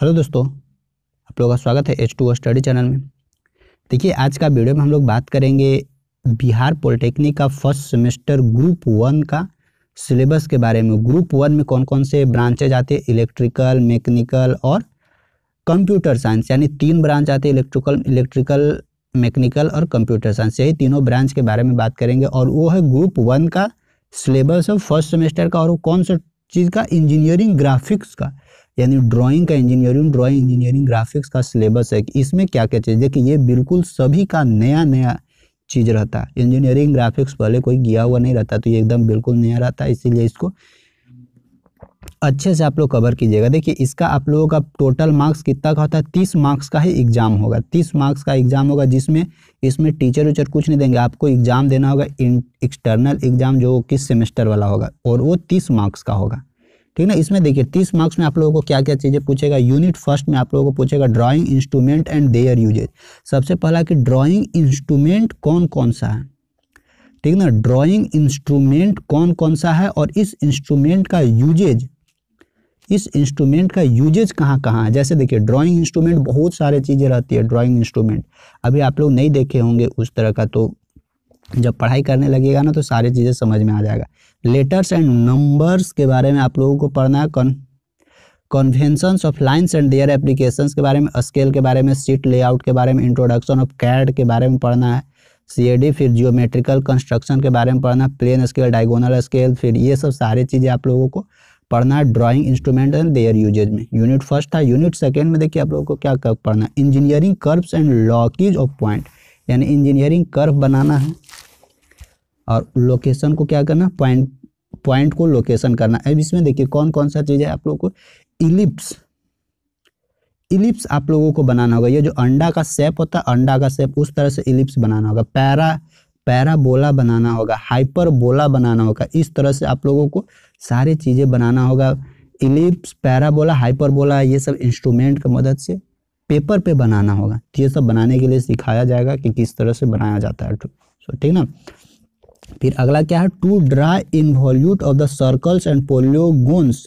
hello दोस्तों आप लोगों का स्वागत है एच टू स्टडी चैनल में देखिए आज का वीडियो में हम लोग बात करेंगे बिहार पॉलिटेक्निक का फर्स्ट सेमेस्टर ग्रुप वन का सिलेबस के बारे में ग्रुप वन में कौन कौन से ब्रांचेज आते हैं इलेक्ट्रिकल मैकेनिकल और कंप्यूटर साइंस यानी तीन ब्रांच आते हैं इलेक्ट्रिकल इलेक्ट्रिकल मैकेनिकल और कंप्यूटर साइंस यही तीनों ब्रांच के बारे में बात करेंगे और वो है ग्रुप वन का सिलेबस फर्स्ट सेमेस्टर का और वो कौन सा चीज़ का इंजीनियरिंग ग्राफिक्स का यानी ड्राइंग का इंजीनियरिंग ड्राइंग इंजीनियरिंग ग्राफिक्स का सिलेबस है इसमें क्या क्या चीज़ देखिए ये बिल्कुल सभी का नया नया चीज़ रहता है इंजीनियरिंग ग्राफिक्स पहले कोई गया हुआ नहीं रहता तो ये एकदम बिल्कुल नया रहता है इसीलिए इसको अच्छे से आप लोग कवर कीजिएगा देखिए इसका आप लोगों का टोटल मार्क्स कितना का होता है तीस मार्क्स का ही एग्ज़ाम होगा तीस मार्क्स का एग्ज़ाम होगा जिसमें इसमें टीचर उचर कुछ नहीं देंगे आपको एग्ज़ाम देना होगा एक्सटर्नल एग्ज़ाम जो किस सेमेस्टर वाला होगा और वो तीस मार्क्स का होगा ठीक ना इसमें देखिए तीस मार्क्स में आप लोगों को क्या क्या चीज़ें पूछेगा यूनिट फर्स्ट में आप लोगों को पूछेगा drawing instrument and their uses सबसे पहला कि ड्राइंग इंस्ट्रूमेंट कौन कौन सा है ठीक ना ड्राइंग इंस्ट्रूमेंट कौन कौन सा है और इस इंस्ट्रूमेंट का यूजेज इस इंस्ट्रूमेंट का यूजेज कहाँ कहाँ है जैसे देखिए ड्राइंग इंस्ट्रूमेंट बहुत सारे चीज़ें रहती है ड्राइंग इंस्ट्रूमेंट अभी आप लोग नहीं देखे होंगे उस तरह का तो जब पढ़ाई करने लगेगा ना तो सारी चीज़ें समझ में आ जाएगा लेटर्स एंड नंबर्स के बारे में आप लोगों को पढ़ना है कन conventions of lines and their applications के बारे में स्केल के बारे में सीट लेआउट के बारे में इंट्रोडक्शन ऑफ कैड के बारे में पढ़ना है सी फिर जियोमेट्रिकल कंस्ट्रक्शन के बारे में पढ़ना प्लेन स्केल डायगोनल स्केल फिर ये सब सारी चीज़ें आप लोगों को पढ़ना है drawing instrument and their uses में यूनिट फर्स्ट था यूनिट सेकेंड में देखिए आप लोगों को क्या पढ़ना है engineering curves and loci of point यानी इंजीनियरिंग कर्व बनाना है और लोकेशन को क्या करना पॉइंट पॉइंट को लोकेशन करना अब इसमें देखिए कौन कौन सा चीज़ है आप लोगों को इलिप्स इलिप्स आप लोगों को बनाना होगा ये जो अंडा का शेप होता है अंडा का शेप उस तरह से इलिप्स बनाना होगा पैरा पैराबोला बनाना होगा हाइपरबोला बनाना होगा इस तरह से आप लोगों को सारी चीज़ें बनाना होगा इलिप्स पैराबोला हाइपरबोला ये सब इंस्ट्रूमेंट की मदद से पेपर पे बनाना होगा तो ये सब बनाने के लिए सिखाया जाएगा कि किस तरह से बनाया जाता है ठीक तो, ठीक ना फिर अगला क्या है to draw involute of the circles and polygons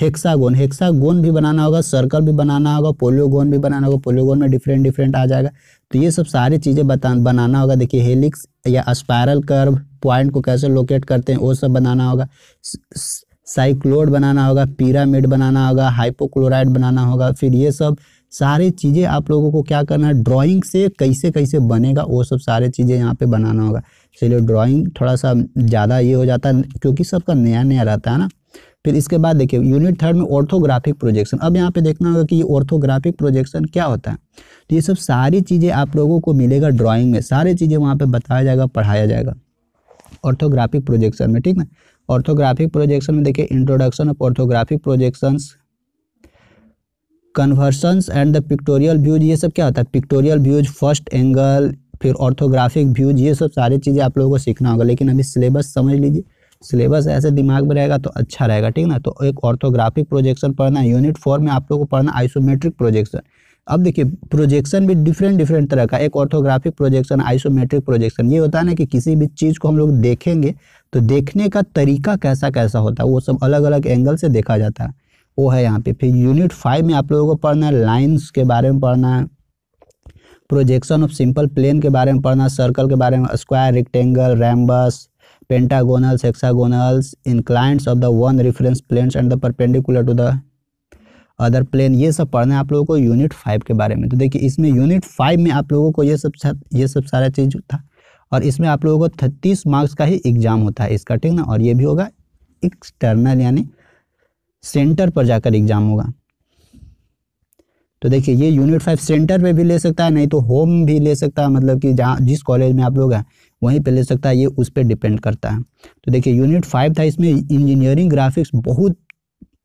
hexagon hexagon भी बनाना होगा सर्कल भी बनाना होगा पोलियोगोन भी बनाना होगा पोलियोगोन में डिफरेंट डिफरेंट आ जाएगा तो ये सब सारी चीज़ें बता बनाना होगा देखिए हेलिक्स या स्पायरल कर्व पॉइंट को कैसे लोकेट करते हैं वो सब बनाना होगा साइक्लोड बनाना होगा पिरामिड बनाना होगा हाइपोक्लोराइड बनाना होगा फिर ये सब सारी चीज़ें आप लोगों को क्या करना है ड्राइंग से कैसे कैसे बनेगा वो सब सारे चीज़ें यहाँ पे बनाना होगा चलिए ड्राइंग थोड़ा सा ज़्यादा ये हो जाता है क्योंकि सबका नया नया रहता है ना फिर इसके बाद देखिए यूनिट थर्ड में ऑर्थोग्राफिक प्रोजेक्शन अब यहाँ पे देखना होगा कि ये ऑर्थोग्राफिक प्रोजेक्शन क्या होता है तो ये सब सारी चीज़ें आप लोगों को मिलेगा ड्राइंग में सारी चीज़ें वहाँ पर बताया जाएगा पढ़ाया जाएगा ऑर्थोग्राफिक प्रोजेक्शन में ठीक ना ऑर्थोग्राफिक प्रोजेक्शन में देखिए introduction of orthographic projections conversions and the pictorial views ये सब क्या होता है पिक्टोरियल व्यूज फर्स्ट एंगल फिर ऑर्थोग्राफिक व्यूज ये सब सारी चीज़ें आप लोगों को सीखना होगा लेकिन अभी सिलेबस समझ लीजिए सिलेबस ऐसे दिमाग में रहेगा तो अच्छा रहेगा ठीक ना तो एक ऑर्थोग्राफिक प्रोजेक्शन पढ़ना यूनिट फोर में आप लोगों को पढ़ना आइसोमेट्रिक प्रोजेक्शन अब देखिए प्रोजेक्शन भी डिफरेंट डिफरेंट तरह का एक ऑर्थोग्राफिक प्रोजेक्शन आइसोमेट्रिक प्रोजेक्शन ये होता है ना कि किसी भी चीज़ को हम लोग देखेंगे तो देखने का तरीका कैसा कैसा होता है वो सब अलग अलग एंगल से देखा जाता है वो है यहाँ पे फिर यूनिट फाइव में आप लोगों को पढ़ना है लाइन्स के बारे में पढ़ना है प्रोजेक्शन ऑफ सिंपल प्लेन के बारे में पढ़ना सर्कल के बारे में square rectangle rhombus pentagonals in clients of the one reference planes and the perpendicular to the other plane ये सब पढ़ना है आप लोगों को यूनिट फाइव के बारे में तो देखिए इसमें यूनिट फाइव में आप लोगों को ये सब ये सब सारा चीज़ था और इसमें आप लोगों को थर्तीस मार्क्स का ही एग्जाम होता है इसका ठीक ना और ये भी होगा एक्सटर्नल यानी सेंटर पर जाकर एग्जाम होगा तो देखिए ये यूनिट फाइव सेंटर पे भी ले सकता है नहीं तो होम भी ले सकता है मतलब कि जहाँ जिस कॉलेज में आप लोग हैं वहीं पे ले सकता है ये उस पर डिपेंड करता है तो देखिए यूनिट फाइव था इसमें इंजीनियरिंग ग्राफिक्स बहुत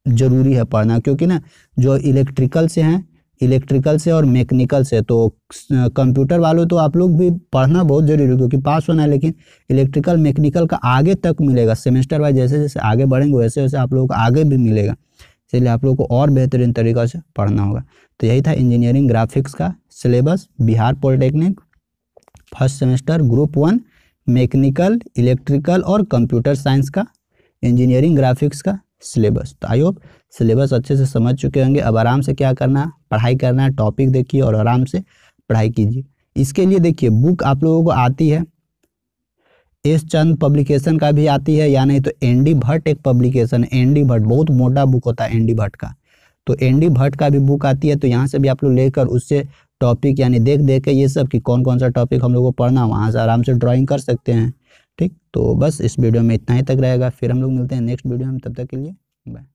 ज़रूरी है पढ़ना क्योंकि ना जो इलेक्ट्रिकल से हैं इलेक्ट्रिकल से और मैकेनिकल से तो कंप्यूटर वालों तो आप लोग भी पढ़ना बहुत ज़रूरी है क्योंकि पास होना है लेकिन इलेक्ट्रिकल मैकेनिकल का आगे तक मिलेगा सेमेस्टर वाइज जैसे जैसे आगे बढ़ेंगे वैसे वैसे आप लोगों को आगे भी मिलेगा इसलिए आप लोगों को और बेहतरीन तरीक़ा से पढ़ना होगा तो यही था इंजीनियरिंग ग्राफिक्स का syllabus Bihar polytechnic first semester group one mechanical electrical और कंप्यूटर साइंस का इंजीनियरिंग ग्राफिक्स का सिलेबस तो आई होप सिलेबस अच्छे से समझ चुके होंगे अब आराम से क्या करना पढ़ाई करना है टॉपिक देखिए और आराम से पढ़ाई कीजिए इसके लिए देखिए बुक आप लोगों को आती है एस चंद पब्लिकेशन का भी आती है या नहीं तो एन डी भट्ट एक पब्लिकेशन एन डी भट्ट बहुत मोटा बुक होता है एन डी भट्ट का तो एन डी भट्ट का भी बुक आती है तो यहाँ से भी आप लोग लेकर उससे टॉपिक यानी देख देख के ये सब कि कौन कौन सा टॉपिक हम लोग को पढ़ना वहाँ से आराम से ड्राइंग कर सकते हैं ठीक तो बस इस वीडियो में इतना ही तक रहेगा फिर हम लोग मिलते हैं नेक्स्ट वीडियो में तब तक के लिए बाय